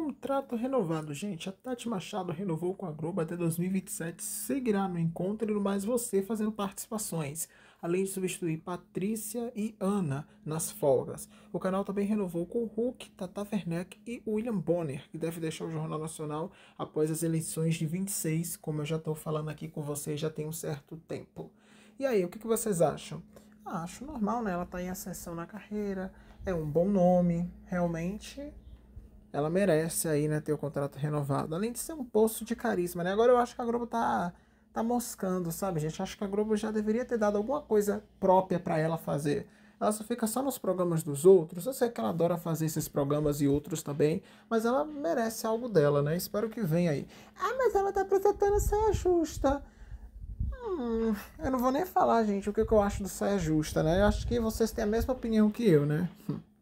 Contrato renovado, gente. A Tati Machado renovou com a Globo até 2027, seguirá no encontro e no Mais Você fazendo participações, além de substituir Patrícia e Ana nas folgas. O canal também renovou com Hulk, Tata Werneck e William Bonner, que deve deixar o Jornal Nacional após as eleições de 26, como eu já estou falando aqui com vocês já tem um certo tempo. E aí, o que, que vocês acham? Ah, acho normal, né? Ela está em ascensão na carreira, é um bom nome, realmente ela merece aí, né, ter o contrato renovado. Além de ser um poço de carisma, né? Agora eu acho que a Globo tá, tá moscando, sabe, gente? Acho que a Globo já deveria ter dado alguma coisa própria para ela fazer. Ela só fica só nos programas dos outros. Eu sei que ela adora fazer esses programas e outros também, mas ela merece algo dela, né? Espero que venha aí. Ah, mas ela tá protetando saia justa. Hum, eu não vou nem falar, gente, o que, que eu acho do saia justa, né? Eu acho que vocês têm a mesma opinião que eu, né? Hum.